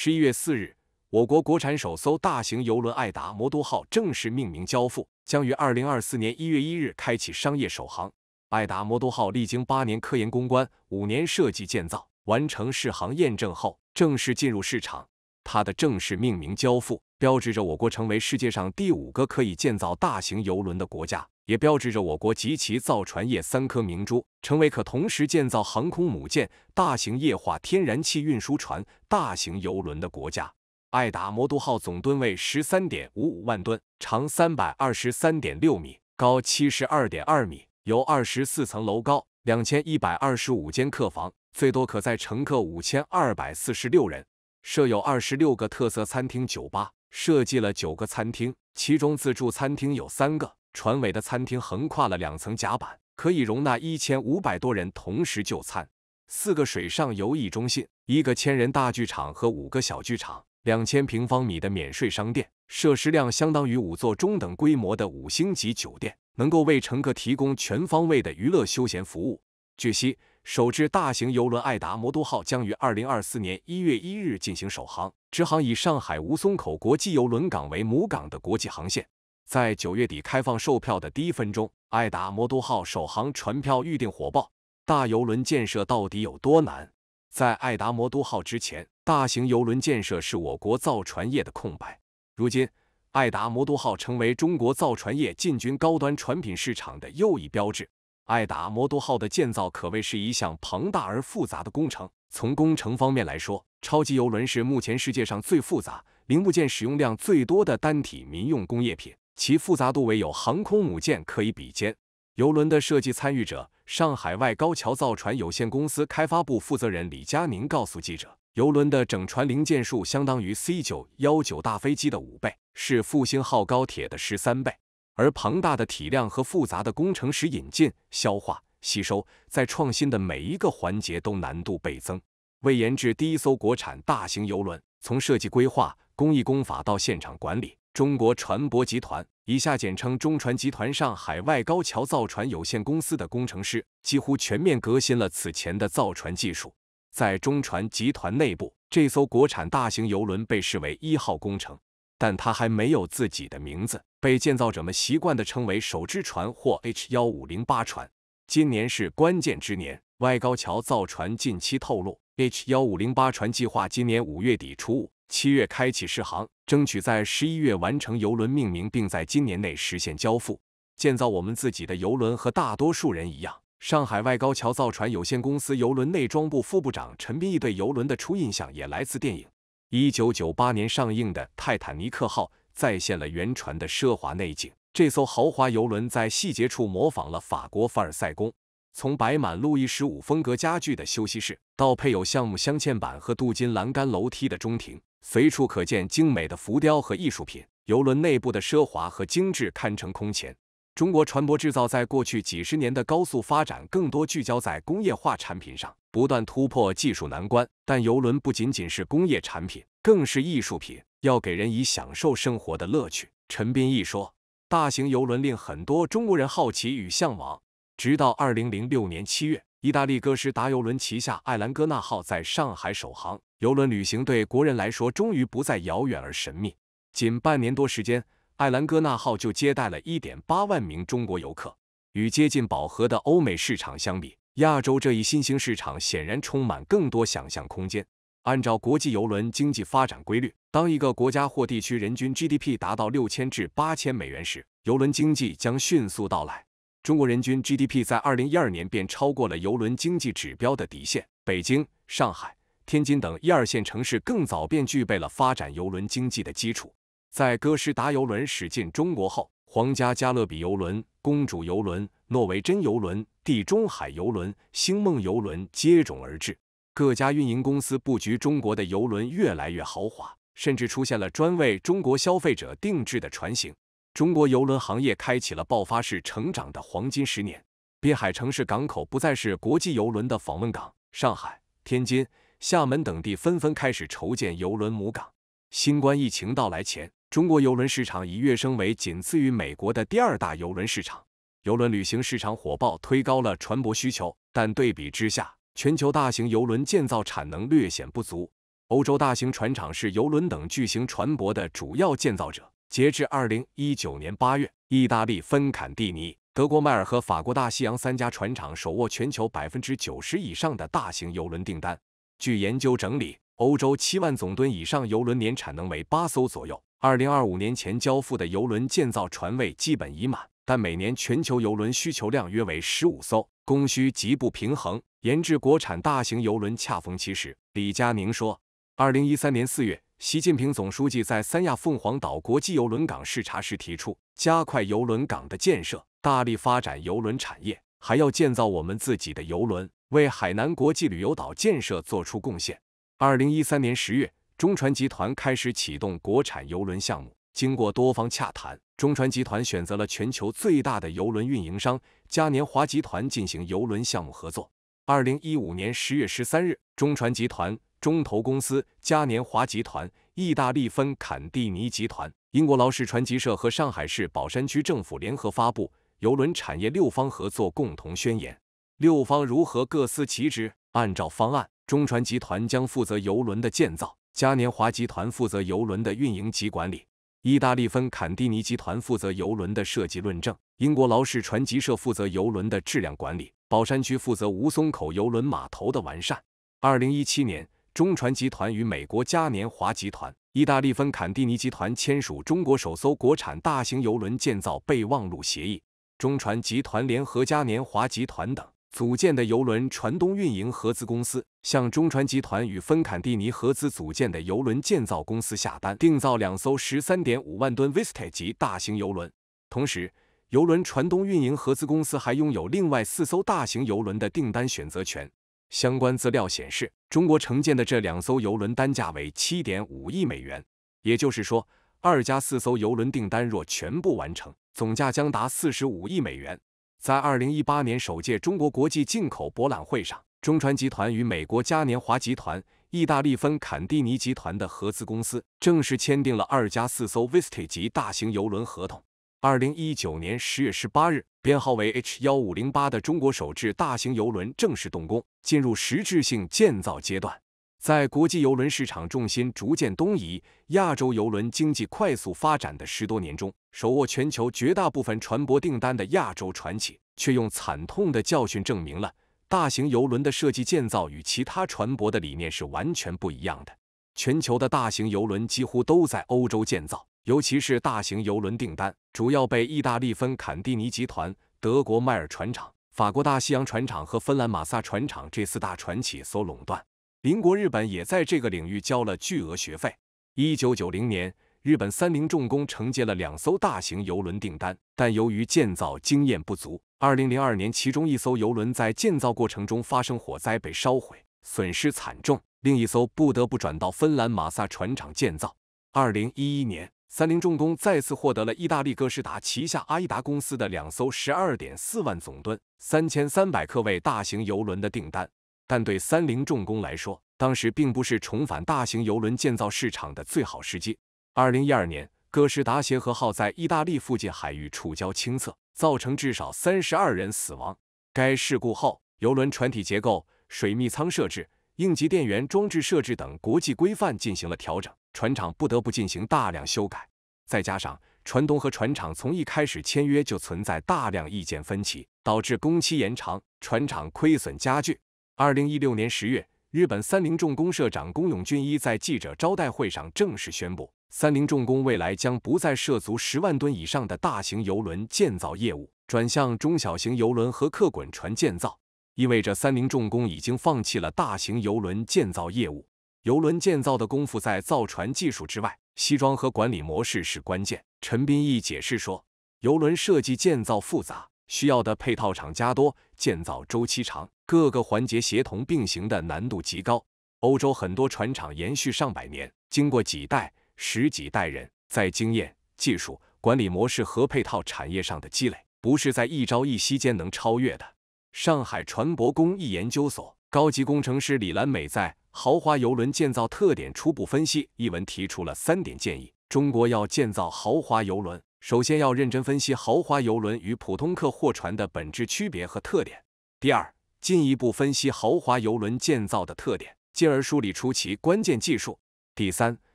十一月四日，我国国产首艘大型邮轮“爱达·魔都号”正式命名交付，将于二零二四年一月一日开启商业首航。“爱达·魔都号”历经八年科研攻关、五年设计建造，完成试航验证后，正式进入市场。它的正式命名交付，标志着我国成为世界上第五个可以建造大型邮轮的国家。也标志着我国及其造船业三颗明珠，成为可同时建造航空母舰、大型液化天然气运输船、大型游轮的国家。爱达魔都号总吨位十三点五五万吨，长三百二十三点六米，高七十二点二米，有二十四层楼高，两千一百二十五间客房，最多可载乘客五千二百四十六人，设有二十六个特色餐厅、酒吧，设计了九个餐厅，其中自助餐厅有三个。船尾的餐厅横跨了两层甲板，可以容纳一千五百多人同时就餐。四个水上游艺中心、一个千人大剧场和五个小剧场，两千平方米的免税商店，设施量相当于五座中等规模的五星级酒店，能够为乘客提供全方位的娱乐休闲服务。据悉，首支大型游轮“爱达魔都号”将于二零二四年一月一日进行首航，直航以上海吴淞口国际邮轮港为母港的国际航线。在九月底开放售票的第一分钟，爱达魔都号首航船票预订火爆。大游轮建设到底有多难？在爱达魔都号之前，大型游轮建设是我国造船业的空白。如今，爱达魔都号成为中国造船业进军高端船品市场的又一标志。爱达魔都号的建造可谓是一项庞大而复杂的工程。从工程方面来说，超级游轮是目前世界上最复杂、零部件使用量最多的单体民用工业品。其复杂度唯有航空母舰可以比肩。游轮的设计参与者上海外高桥造船有限公司开发部负责人李佳宁告诉记者，游轮的整船零件数相当于 C 九幺九大飞机的五倍，是复兴号高铁的十三倍。而庞大的体量和复杂的工程，使引进、消化、吸收在创新的每一个环节都难度倍增。为研制第一艘国产大型游轮，从设计规划、工艺工法到现场管理。中国船舶集团（以下简称中船集团）上海外高桥造船有限公司的工程师几乎全面革新了此前的造船技术。在中船集团内部，这艘国产大型游轮被视为一号工程，但它还没有自己的名字，被建造者们习惯地称为“首只船”或 H 幺五零八船。今年是关键之年，外高桥造船近期透露，H 幺五零八船计划今年五月底出七月开启试航，争取在十一月完成游轮命名，并在今年内实现交付建造我们自己的游轮。和大多数人一样，上海外高桥造船有限公司游轮内装部副部长陈斌义对游轮的初印象也来自电影。一九九八年上映的《泰坦尼克号》再现了原船的奢华内景。这艘豪华游轮在细节处模仿了法国凡尔赛宫，从摆满路易十五风格家具的休息室，到配有橡木镶嵌板和镀金栏杆楼梯的中庭。随处可见精美的浮雕和艺术品，游轮内部的奢华和精致堪称空前。中国船舶制造在过去几十年的高速发展，更多聚焦在工业化产品上，不断突破技术难关。但游轮不仅仅是工业产品，更是艺术品，要给人以享受生活的乐趣。陈斌毅说：“大型游轮令很多中国人好奇与向往。”直到二零零六年七月，意大利歌诗达游轮旗下艾兰戈纳号在上海首航。游轮旅行对国人来说，终于不再遥远而神秘。仅半年多时间，艾兰戈纳号就接待了1.8万名中国游客。与接近饱和的欧美市场相比，亚洲这一新兴市场显然充满更多想象空间。按照国际游轮经济发展规律，当一个国家或地区人均 GDP 达到6000至8000美元时，游轮经济将迅速到来。中国人均 GDP 在2012年便超过了游轮经济指标的底线。北京、上海。天津等一二线城市更早便具备了发展邮轮经济的基础。在哥诗达邮轮驶进中国后，皇家加勒比邮轮、公主邮轮、诺维珍邮轮、地中海邮轮、星梦邮轮接踵而至。各家运营公司布局中国的邮轮越来越豪华，甚至出现了专为中国消费者定制的船型。中国邮轮行业开启了爆发式成长的黄金十年。滨海城市港口不再是国际邮轮的访问港，上海、天津。厦门等地纷纷开始筹建邮轮母港。新冠疫情到来前，中国邮轮市场已跃升为仅次于美国的第二大邮轮市场。邮轮旅行市场火爆，推高了船舶需求。但对比之下，全球大型邮轮建造产能略显不足。欧洲大型船厂是邮轮等巨型船舶的主要建造者。截至二零一九年八月，意大利芬坎蒂尼、德国迈尔和法国大西洋三家船厂手握全球百分之九十以上的大型邮轮订单。据研究整理，欧洲七万总吨以上游轮年产能为八艘左右。二零二五年前交付的游轮建造船位基本已满，但每年全球游轮需求量约为十五艘，供需极不平衡。研制国产大型游轮恰逢其时。李佳宁说，二零一三年四月，习近平总书记在三亚凤凰岛国际游轮港视察时提出，加快游轮港的建设，大力发展游轮产业，还要建造我们自己的游轮。为海南国际旅游岛建设做出贡献。二零一三年十月，中船集团开始启动国产游轮项目。经过多方洽谈，中船集团选择了全球最大的游轮运营商嘉年华集团进行游轮项目合作。二零一五年十月十三日，中船集团、中投公司、嘉年华集团、意大利芬坎蒂尼集团、英国劳氏船集社和上海市宝山区政府联合发布《游轮产业六方合作共同宣言》。六方如何各司其职？按照方案，中船集团将负责游轮的建造，嘉年华集团负责游轮的运营及管理，意大利芬坎蒂尼集团负责游轮的设计论证，英国劳氏船级社负责游轮的质量管理，宝山区负责吴淞口游轮码头的完善。二零一七年，中船集团与美国嘉年华集团、意大利芬坎蒂尼集团签署中国首艘国产大型游轮建造备忘录协议，中船集团联合嘉年华集团等。组建的邮轮船东运营合资公司向中船集团与芬坎蒂尼合资组建的邮轮建造公司下单定造两艘13.5万吨 Vista 级大型邮轮，同时邮轮船东运营合资公司还拥有另外四艘大型邮轮的订单选择权。相关资料显示，中国承建的这两艘邮轮单价为7.5亿美元，也就是说，二加四艘邮轮订单若全部完成，总价将达45亿美元。在二零一八年首届中国国际进口博览会上，中船集团与美国嘉年华集团、意大利芬坎蒂尼集团的合资公司正式签订了二加四艘 v i s t a 级大型邮轮合同。二零一九年十月十八日，编号为 H 幺五零八的中国首制大型邮轮正式动工，进入实质性建造阶段。在国际邮轮市场重心逐渐东移、亚洲邮轮经济快速发展的十多年中，手握全球绝大部分船舶订单的亚洲船企，却用惨痛的教训证明了大型游轮的设计建造与其他船舶的理念是完全不一样的。全球的大型游轮几乎都在欧洲建造，尤其是大型游轮订单主要被意大利芬坎蒂尼集团、德国迈尔船厂、法国大西洋船厂和芬兰马萨船厂这四大船企所垄断。邻国日本也在这个领域交了巨额学费。一九九零年，日本三菱重工承接了两艘大型游轮订单，但由于建造经验不足，二零零二年其中一艘游轮在建造过程中发生火灾被烧毁，损失惨重；另一艘不得不转到芬兰马萨船厂建造。二零一一年，三菱重工再次获得了意大利哥斯达旗下阿依达公司的两艘十二点四万总吨、三千三百客位大型游轮的订单。但对三菱重工来说，当时并不是重返大型游轮建造市场的最好时机。二零一二年，哥斯达协和号在意大利附近海域触礁倾侧，造成至少三十二人死亡。该事故后，游轮船体结构、水密舱设置、应急电源装置设置等国际规范进行了调整，船厂不得不进行大量修改。再加上船东和船厂从一开始签约就存在大量意见分歧，导致工期延长，船厂亏损加剧。二零一六年十月，日本三菱重工社长宫永俊一在记者招待会上正式宣布，三菱重工未来将不再涉足十万吨以上的大型游轮建造业务，转向中小型游轮和客滚船建造。意味着三菱重工已经放弃了大型游轮建造业务。游轮建造的功夫在造船技术之外，西装和管理模式是关键。陈斌毅解释说，游轮设计建造复杂。需要的配套厂家多，建造周期长，各个环节协同并行的难度极高。欧洲很多船厂延续上百年，经过几代、十几代人在经验、技术、管理模式和配套产业上的积累，不是在一朝一夕间能超越的。上海船舶工艺研究所高级工程师李兰美在《豪华游轮建造特点初步分析》一文提出了三点建议：中国要建造豪华游轮。首先要认真分析豪华游轮与普通客货船的本质区别和特点。第二，进一步分析豪华游轮建造的特点，进而梳理出其关键技术。第三，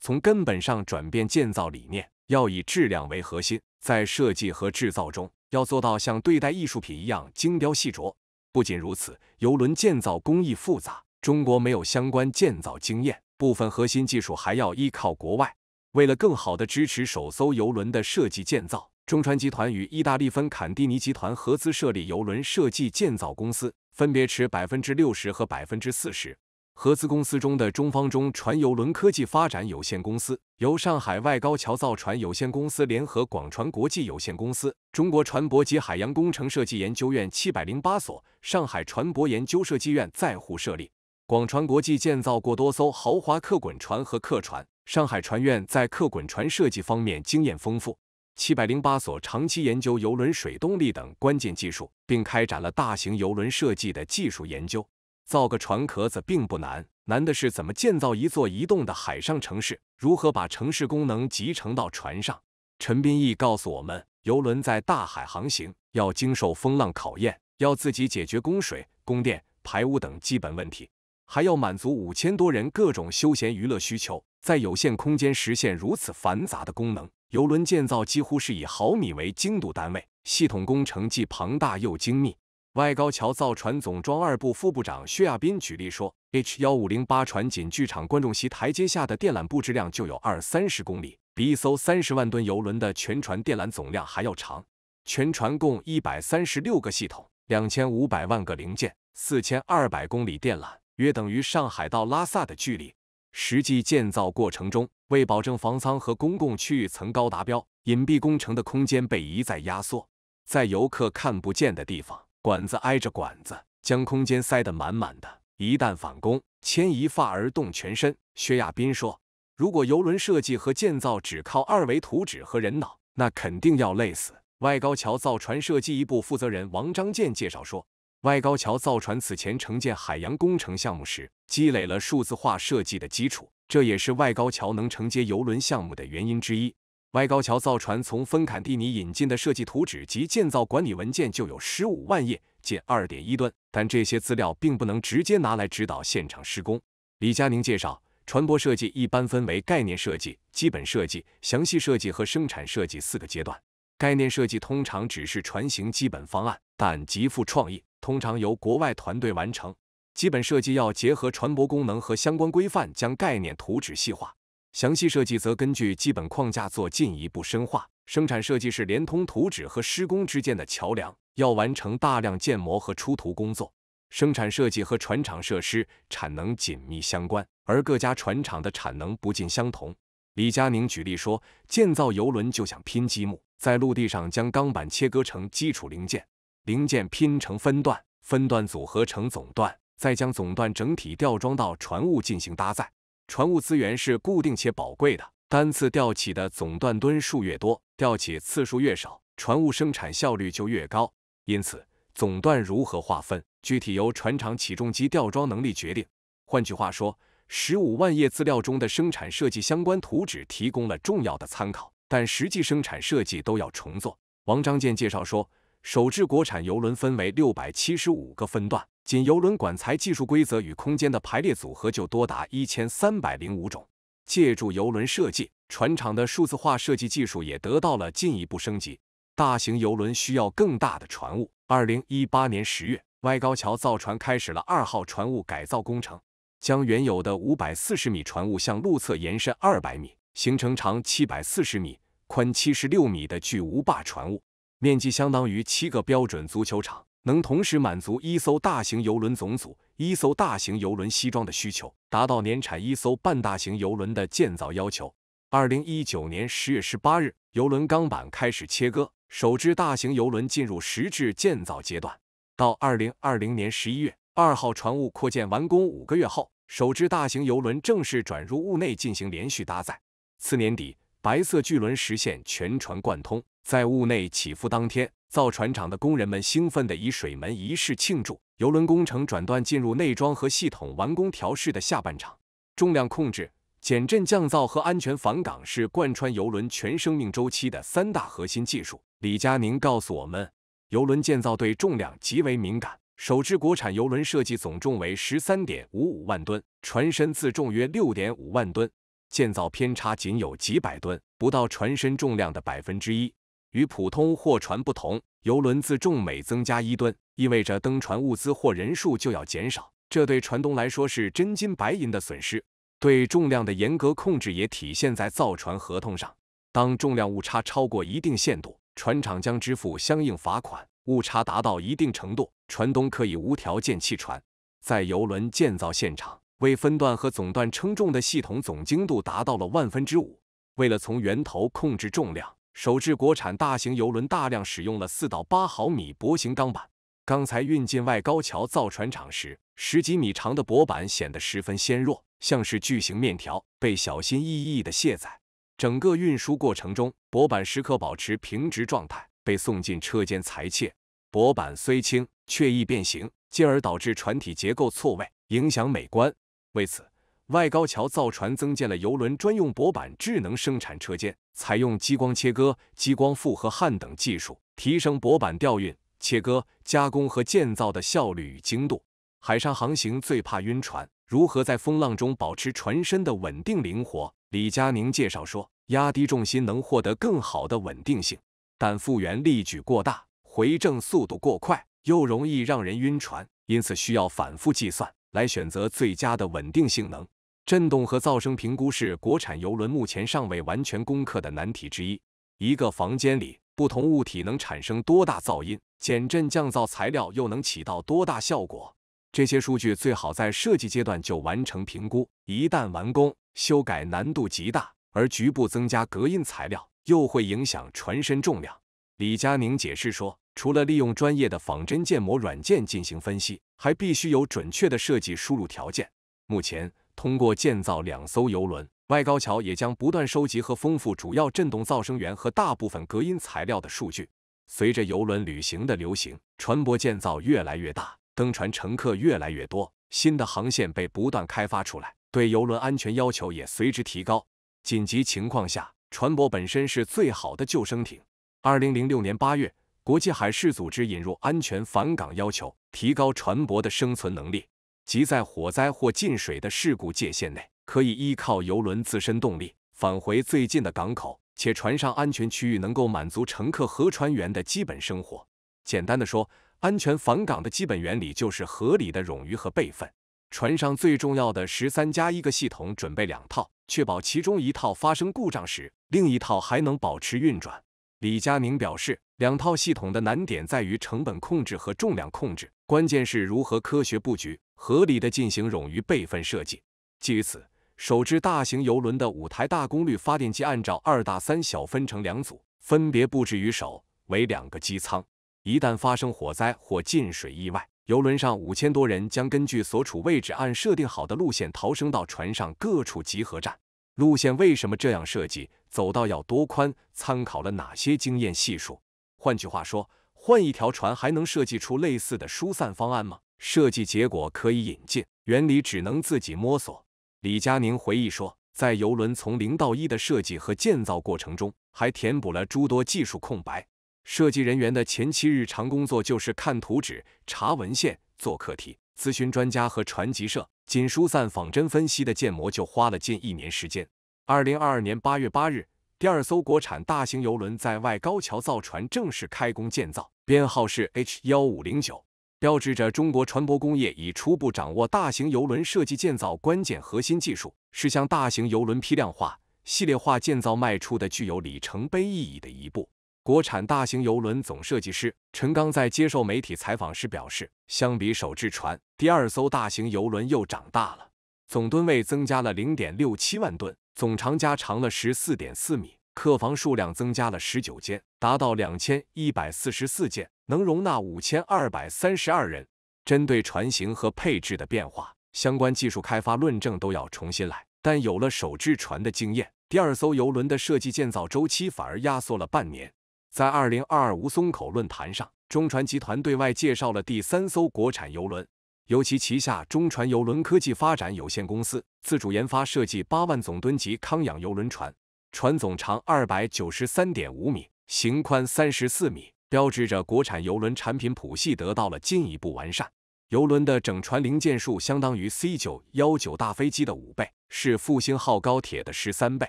从根本上转变建造理念，要以质量为核心，在设计和制造中要做到像对待艺术品一样精雕细琢。不仅如此，游轮建造工艺复杂，中国没有相关建造经验，部分核心技术还要依靠国外。为了更好地支持首艘游轮的设计建造，中船集团与意大利芬坎蒂尼集团合资设立游轮设计建造公司，分别持百分之六十和百分之四十。合资公司中的中方中船游轮科技发展有限公司由上海外高桥造船有限公司联合广船国际有限公司、中国船舶及海洋工程设计研究院七百零八所、上海船舶研究设计院在沪设立。广船国际建造过多艘豪华客滚船和客船。上海船院在客滚船设计方面经验丰富，七百零八所长期研究游轮水动力等关键技术，并开展了大型游轮设计的技术研究。造个船壳子并不难，难的是怎么建造一座移动的海上城市，如何把城市功能集成到船上。陈斌义告诉我们，游轮在大海航行要经受风浪考验，要自己解决供水、供电、排污等基本问题，还要满足五千多人各种休闲娱乐需求。在有限空间实现如此繁杂的功能，游轮建造几乎是以毫米为精度单位，系统工程既庞大又精密。外高桥造船总装二部副部长薛亚斌举例说，H- 幺五零八船仅剧场观众席台阶下的电缆布置量就有二三十公里，比一艘三十万吨游轮的全船电缆总量还要长。全船共一百三十六个系统，两千五百万个零件，四千二百公里电缆，约等于上海到拉萨的距离。实际建造过程中，为保证房舱和公共区域层高达标，隐蔽工程的空间被一再压缩，在游客看不见的地方，管子挨着管子，将空间塞得满满的。一旦返工，牵一发而动全身。薛亚斌说：“如果游轮设计和建造只靠二维图纸和人脑，那肯定要累死。”外高桥造船设计一部负责人王章建介绍说。外高桥造船此前承建海洋工程项目时，积累了数字化设计的基础，这也是外高桥能承接邮轮项目的原因之一。外高桥造船从芬坎蒂尼引进的设计图纸及建造管理文件就有十五万页，近二点一吨。但这些资料并不能直接拿来指导现场施工。李佳宁介绍，船舶设计一般分为概念设计、基本设计、详细设计和生产设计四个阶段。概念设计通常只是船型基本方案，但极富创意。通常由国外团队完成基本设计，要结合船舶功能和相关规范，将概念图纸细化；详细设计则根据基本框架做进一步深化。生产设计是连通图纸和施工之间的桥梁，要完成大量建模和出图工作。生产设计和船厂设施产能紧密相关，而各家船厂的产能不尽相同。李佳宁举例说，建造游轮就像拼积木，在陆地上将钢板切割成基础零件。零件拼成分段，分段组合成总段，再将总段整体吊装到船坞进行搭载。船坞资源是固定且宝贵的，单次吊起的总段吨数越多，吊起次数越少，船坞生产效率就越高。因此，总段如何划分，具体由船厂起重机吊装能力决定。换句话说，十五万页资料中的生产设计相关图纸提供了重要的参考，但实际生产设计都要重做。王章建介绍说。首制国产游轮分为六百七十五个分段，仅游轮管材技术规则与空间的排列组合就多达一千三百零五种。借助游轮设计，船厂的数字化设计技术也得到了进一步升级。大型游轮需要更大的船坞。二零一八年十月，外高桥造船开始了二号船坞改造工程，将原有的五百四十米船坞向路侧延伸二百米，形成长七百四十米、宽七十六米的巨无霸船坞。面积相当于七个标准足球场，能同时满足一艘大型游轮总组、一艘大型游轮西装的需求，达到年产一艘半大型游轮的建造要求。二零一九年十月十八日，游轮钢板开始切割，首支大型游轮进入实质建造阶段。到二零二零年十一月，二号船坞扩建完工五个月后，首支大型游轮正式转入坞内进行连续搭载。次年底，白色巨轮实现全船贯通。在坞内起伏当天，造船厂的工人们兴奋地以水门仪式庆祝游轮工程转段进入内装和系统完工调试的下半场。重量控制、减震降噪和安全防港是贯穿游轮全生命周期的三大核心技术。李佳宁告诉我们，游轮建造对重量极为敏感。首支国产游轮设计总重为十三点五五万吨，船身自重约六点五万吨，建造偏差仅有几百吨，不到船身重量的百分之一。与普通货船不同，游轮自重每增加一吨，意味着登船物资或人数就要减少，这对船东来说是真金白银的损失。对重量的严格控制也体现在造船合同上，当重量误差超过一定限度，船厂将支付相应罚款；误差达到一定程度，船东可以无条件弃船。在游轮建造现场，为分段和总段称重的系统总精度达到了万分之五。为了从源头控制重量。首制国产大型游轮大量使用了四到八毫米薄型钢板。钢材运进外高桥造船厂时，十几米长的薄板显得十分纤弱，像是巨型面条被小心翼翼地卸载。整个运输过程中，薄板时刻保持平直状态，被送进车间裁切。薄板虽轻，却易变形，进而导致船体结构错位，影响美观。为此，外高桥造船增建了游轮专用薄板智能生产车间。采用激光切割、激光复合焊等技术，提升薄板吊运、切割、加工和建造的效率与精度。海上航行最怕晕船，如何在风浪中保持船身的稳定灵活？李佳宁介绍说，压低重心能获得更好的稳定性，但复原力矩过大、回正速度过快，又容易让人晕船，因此需要反复计算来选择最佳的稳定性能。震动和噪声评估是国产游轮目前尚未完全攻克的难题之一。一个房间里不同物体能产生多大噪音，减震降噪材料又能起到多大效果？这些数据最好在设计阶段就完成评估，一旦完工，修改难度极大。而局部增加隔音材料又会影响船身重量。李佳宁解释说，除了利用专业的仿真建模软件进行分析，还必须有准确的设计输入条件。目前。通过建造两艘游轮，外高桥也将不断收集和丰富主要振动噪声源和大部分隔音材料的数据。随着游轮旅行的流行，船舶建造越来越大，登船乘客越来越多，新的航线被不断开发出来，对游轮安全要求也随之提高。紧急情况下，船舶本身是最好的救生艇。二零零六年八月，国际海事组织引入安全返港要求，提高船舶的生存能力。即在火灾或进水的事故界限内，可以依靠游轮自身动力返回最近的港口，且船上安全区域能够满足乘客和船员的基本生活。简单的说，安全返港的基本原理就是合理的冗余和备份。船上最重要的十三加一个系统准备两套，确保其中一套发生故障时，另一套还能保持运转。李佳宁表示，两套系统的难点在于成本控制和重量控制。关键是如何科学布局，合理的进行冗余备份设计。基于此，首只大型游轮的五台大功率发电机按照二大三小分成两组，分别布置于首、为两个机舱。一旦发生火灾或进水意外，游轮上五千多人将根据所处位置，按设定好的路线逃生到船上各处集合站。路线为什么这样设计？走道要多宽？参考了哪些经验系数？换句话说。换一条船还能设计出类似的疏散方案吗？设计结果可以引进，原理只能自己摸索。李佳宁回忆说，在游轮从零到一的设计和建造过程中，还填补了诸多技术空白。设计人员的前期日常工作就是看图纸、查文献、做课题、咨询专家和船级社。仅疏散仿真分析的建模就花了近一年时间。二零二二年八月八日。第二艘国产大型游轮在外高桥造船正式开工建造，编号是 H- 幺五零九，标志着中国船舶工业已初步掌握大型游轮设计建造关键核心技术，是向大型游轮批量化、系列化建造迈出的具有里程碑意义的一步。国产大型游轮总设计师陈刚在接受媒体采访时表示，相比首制船，第二艘大型游轮又长大了，总吨位增加了零点六七万吨。总长加长了十四点四米，客房数量增加了十九间，达到两千一百四十四间，能容纳五千二百三十二人。针对船型和配置的变化，相关技术开发论证都要重新来。但有了首制船的经验，第二艘游轮的设计建造周期反而压缩了半年。在二零二二吴淞口论坛上，中船集团对外介绍了第三艘国产游轮。由其旗下中船邮轮科技发展有限公司自主研发设计八万总吨级康养邮轮船，船总长二百九十三点五米，型宽三十四米，标志着国产邮轮产品谱系得到了进一步完善。游轮的整船零件数相当于 C 九幺九大飞机的五倍，是复兴号高铁的十三倍。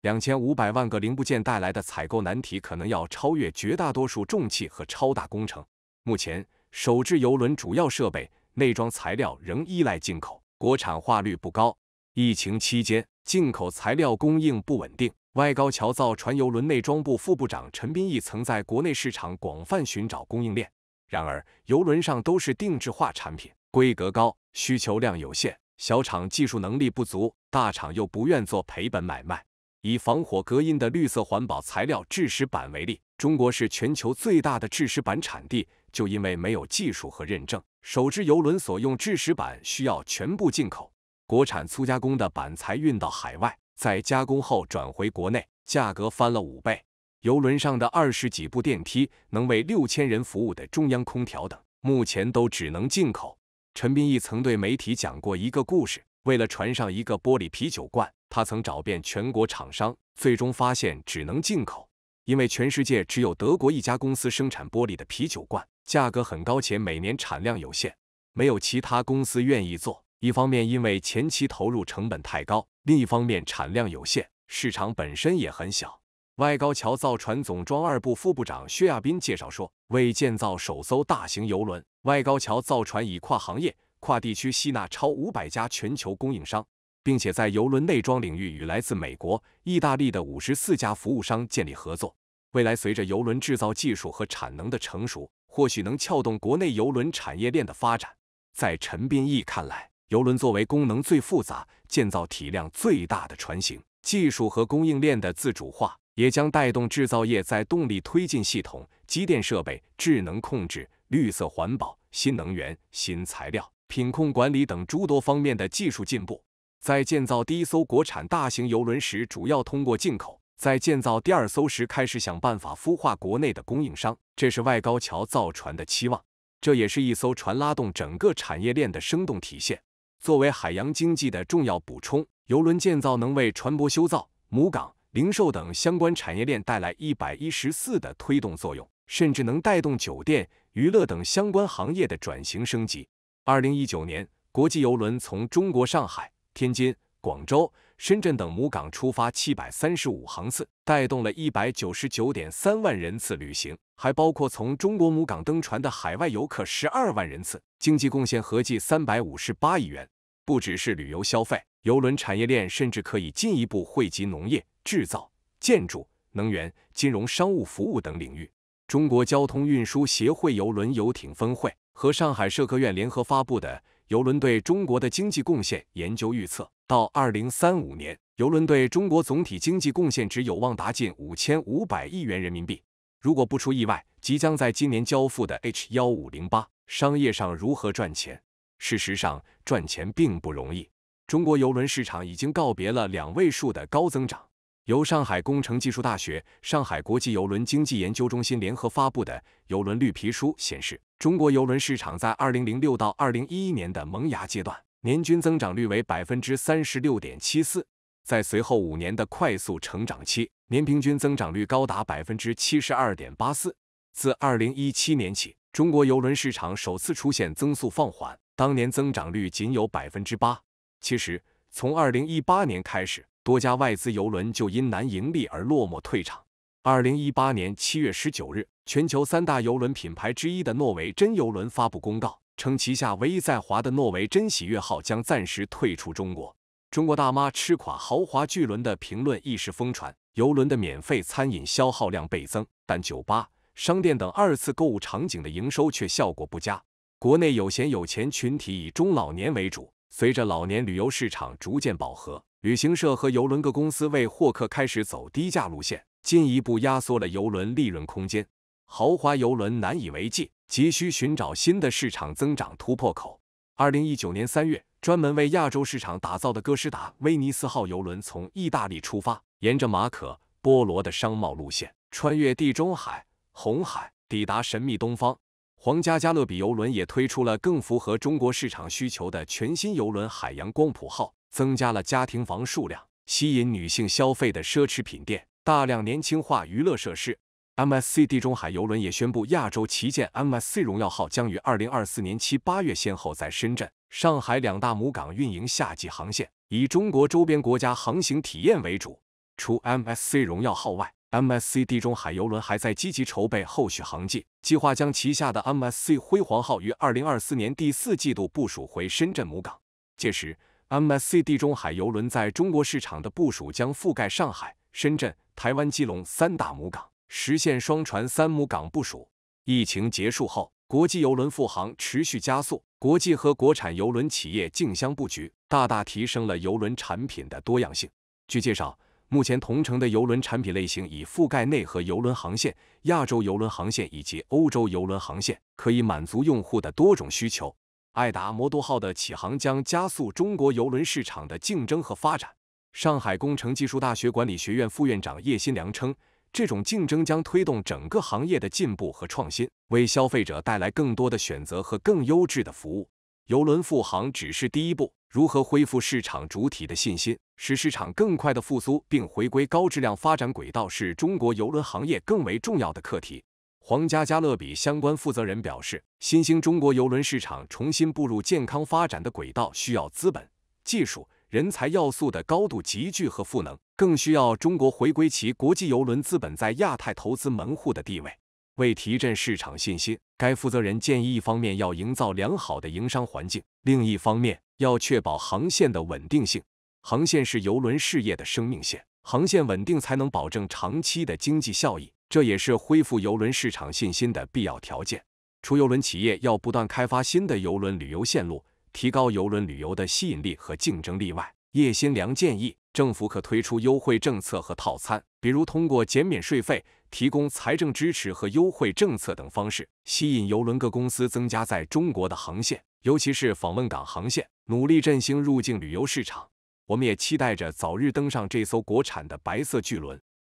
两千五百万个零部件带来的采购难题，可能要超越绝大多数重器和超大工程。目前，首制游轮主要设备。内装材料仍依赖进口，国产化率不高。疫情期间，进口材料供应不稳定。外高桥造船油轮内装部副部长陈斌义曾在国内市场广泛寻找供应链，然而，游轮上都是定制化产品，规格高，需求量有限，小厂技术能力不足，大厂又不愿做赔本买卖。以防火隔音的绿色环保材料制石板为例，中国是全球最大的制石板产地，就因为没有技术和认证。首支游轮所用制石板需要全部进口，国产粗加工的板材运到海外，再加工后转回国内，价格翻了五倍。游轮上的二十几部电梯、能为六千人服务的中央空调等，目前都只能进口。陈斌义曾对媒体讲过一个故事：为了船上一个玻璃啤酒罐，他曾找遍全国厂商，最终发现只能进口，因为全世界只有德国一家公司生产玻璃的啤酒罐。价格很高，且每年产量有限，没有其他公司愿意做。一方面因为前期投入成本太高，另一方面产量有限，市场本身也很小。外高桥造船总装二部副部长薛亚斌介绍说，为建造首艘大型游轮，外高桥造船已跨行业、跨地区吸纳超五百家全球供应商，并且在游轮内装领域与来自美国、意大利的五十四家服务商建立合作。未来随着游轮制造技术和产能的成熟，或许能撬动国内游轮产业链的发展。在陈斌毅看来，游轮作为功能最复杂、建造体量最大的船型，技术和供应链的自主化，也将带动制造业在动力推进系统、机电设备、智能控制、绿色环保、新能源、新材料、品控管理等诸多方面的技术进步。在建造第一艘国产大型游轮时，主要通过进口。在建造第二艘时，开始想办法孵化国内的供应商，这是外高桥造船的期望，这也是一艘船拉动整个产业链的生动体现。作为海洋经济的重要补充，邮轮建造能为船舶修造、母港、零售等相关产业链带来一百一十四的推动作用，甚至能带动酒店、娱乐等相关行业的转型升级。二零一九年，国际邮轮从中国上海、天津、广州。深圳等母港出发七百三十五航次，带动了一百九十九点三万人次旅行，还包括从中国母港登船的海外游客十二万人次，经济贡献合计三百五十八亿元。不只是旅游消费，邮轮产业链甚至可以进一步惠及农业、制造、建筑、能源、金融、商务服务等领域。中国交通运输协会邮轮游艇分会和上海社科院联合发布的。游轮对中国的经济贡献研究预测，到二零三五年，游轮对中国总体经济贡献值有望达近五千五百亿元人民币。如果不出意外，即将在今年交付的 H 幺五零八，商业上如何赚钱？事实上，赚钱并不容易。中国游轮市场已经告别了两位数的高增长。由上海工程技术大学、上海国际游轮经济研究中心联合发布的《游轮绿皮书》显示。中国邮轮市场在2006到2011年的萌芽阶段，年均增长率为百分之三十六点七四。在随后五年的快速成长期，年平均增长率高达百分之七十二点八四。自2017年起，中国邮轮市场首次出现增速放缓，当年增长率仅有百分之八。其实，从2018年开始，多家外资邮轮就因难盈利而落寞退场。二零一八年七月十九日，全球三大游轮品牌之一的诺维珍游轮发布公告，称旗下唯一在华的诺维珍喜悦号将暂时退出中国。中国大妈吃垮豪华巨轮的评论一时疯传，游轮的免费餐饮消耗量倍增，但酒吧、商店等二次购物场景的营收却效果不佳。国内有闲有钱群体以中老年为主，随着老年旅游市场逐渐饱和，旅行社和游轮各公司为获客开始走低价路线。进一步压缩了游轮利润空间，豪华游轮难以为继，急需寻找新的市场增长突破口。二零一九年三月，专门为亚洲市场打造的哥诗达威尼斯号游轮从意大利出发，沿着马可·波罗的商贸路线，穿越地中海、红海，抵达神秘东方。皇家加勒比游轮也推出了更符合中国市场需求的全新游轮海洋光谱号，增加了家庭房数量，吸引女性消费的奢侈品店。大量年轻化娱乐设施，MSC 地中海游轮也宣布，亚洲旗舰 MSC 荣耀号将于二零二四年七八月先后在深圳、上海两大母港运营夏季航线，以中国周边国家航行体验为主。除 MSC 荣耀号外，MSC 地中海游轮还在积极筹备后续航季，计划将旗下的 MSC 辉煌号于二零二四年第四季度部署回深圳母港。届时，MSC 地中海游轮在中国市场的部署将覆盖上海。深圳、台湾基隆三大母港实现双船三母港部署。疫情结束后，国际邮轮复航持续加速，国际和国产邮轮企业竞相布局，大大提升了邮轮产品的多样性。据介绍，目前同城的邮轮产品类型已覆盖内河邮轮航线、亚洲邮轮航线以及欧洲邮轮航线，可以满足用户的多种需求。爱达魔都号的启航将加速中国邮轮市场的竞争和发展。上海工程技术大学管理学院副院长叶新良称，这种竞争将推动整个行业的进步和创新，为消费者带来更多的选择和更优质的服务。游轮复航只是第一步，如何恢复市场主体的信心，使市场更快的复苏并回归高质量发展轨道，是中国游轮行业更为重要的课题。皇家加勒比相关负责人表示，新兴中国游轮市场重新步入健康发展的轨道，需要资本、技术。人才要素的高度集聚和赋能，更需要中国回归其国际邮轮资本在亚太投资门户的地位。为提振市场信心，该负责人建议，一方面要营造良好的营商环境，另一方面要确保航线的稳定性。航线是邮轮事业的生命线，航线稳定才能保证长期的经济效益，这也是恢复邮轮市场信心的必要条件。出邮轮企业要不断开发新的邮轮旅游线路。提高邮轮旅游的吸引力和竞争力外，叶新良建议政府可推出优惠政策和套餐，比如通过减免税费、提供财政支持和优惠政策等方式，吸引邮轮各公司增加在中国的航线，尤其是访问港航线，努力振兴入境旅游市场。我们也期待着早日登上这艘国产的白色巨轮。